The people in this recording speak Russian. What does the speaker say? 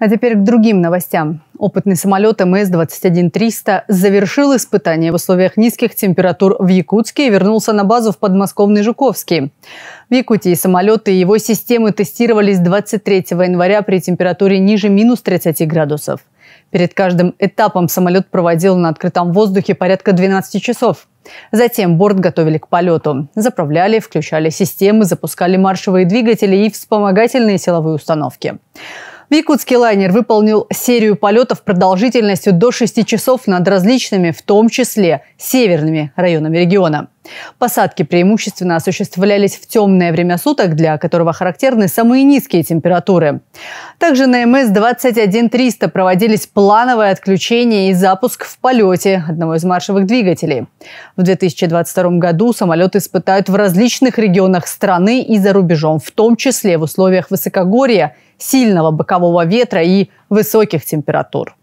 А теперь к другим новостям. Опытный самолет мс 21 300 завершил испытания в условиях низких температур в Якутске и вернулся на базу в подмосковный Жуковский. В Якутии самолеты и его системы тестировались 23 января при температуре ниже минус 30 градусов. Перед каждым этапом самолет проводил на открытом воздухе порядка 12 часов. Затем борт готовили к полету. Заправляли, включали системы, запускали маршевые двигатели и вспомогательные силовые установки. Якутский лайнер выполнил серию полетов продолжительностью до 6 часов над различными, в том числе северными районами региона. Посадки преимущественно осуществлялись в темное время суток, для которого характерны самые низкие температуры. Также на МС-21300 проводились плановое отключение и запуск в полете одного из маршевых двигателей. В 2022 году самолеты испытают в различных регионах страны и за рубежом, в том числе в условиях высокогорья, сильного бокового ветра и высоких температур.